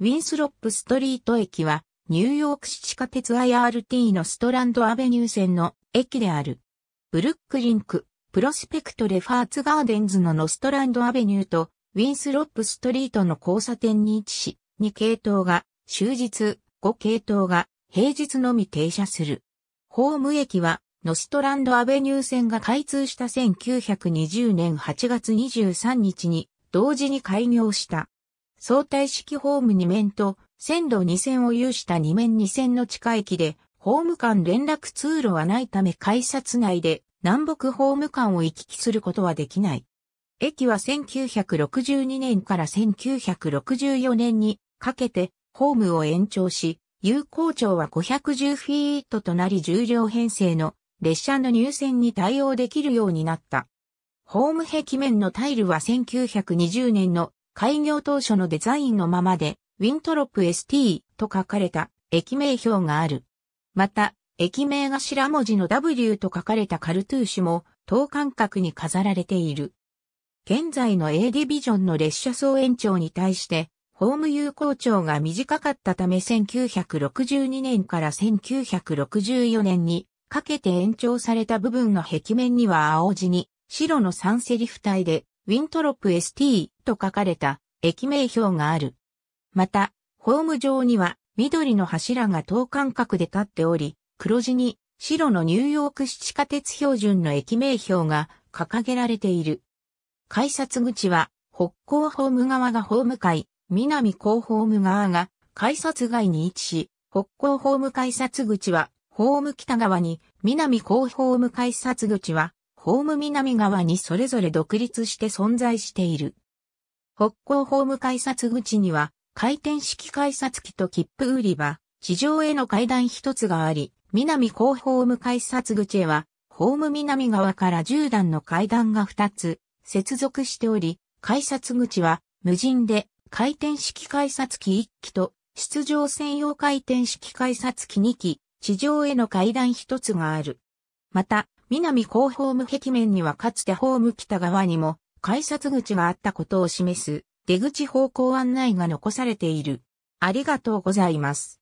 ウィンスロップストリート駅は、ニューヨーク市地下鉄 IRT のストランドアベニュー線の駅である。ブルックリンク、プロスペクトレファーツガーデンズのノストランドアベニューと、ウィンスロップストリートの交差点に位置し、2系統が、終日、5系統が、平日のみ停車する。ホーム駅は、ノストランドアベニュー線が開通した1920年8月23日に、同時に開業した。相対式ホーム2面と線路2線を有した2面2線の地下駅で、ホーム間連絡通路はないため改札内で南北ホーム間を行き来することはできない。駅は1962年から1964年にかけてホームを延長し、有効長は510フィートとなり重量編成の列車の入線に対応できるようになった。ホーム壁面のタイルは1920年の開業当初のデザインのままで、ウィントロップ ST と書かれた駅名表がある。また、駅名頭文字の W と書かれたカルトゥーシュも、等間隔に飾られている。現在の A ディビジョンの列車総延長に対して、ホーム有効長が短かったため1962年から1964年にかけて延長された部分の壁面には青地に白の3セリフ体でウィントロップ ST と書かれた駅名標がある。また、ホーム上には緑の柱が等間隔で立っており、黒地に白のニューヨーク市下鉄標準の駅名標が掲げられている。改札口は北港ホーム側がホーム階、南港ホーム側が改札外に位置し、北港ホーム改札口はホーム北側に、南港ホーム改札口はホーム南側にそれぞれ独立して存在している。北港ホーム改札口には、回転式改札機と切符売り場、地上への階段一つがあり、南港ホーム改札口へは、ホーム南側から10段の階段が2つ、接続しており、改札口は、無人で、回転式改札機1機と、出場専用回転式改札機2機、地上への階段一つがある。また、南高ホーム壁面にはかつてホーム北側にも改札口があったことを示す出口方向案内が残されている。ありがとうございます。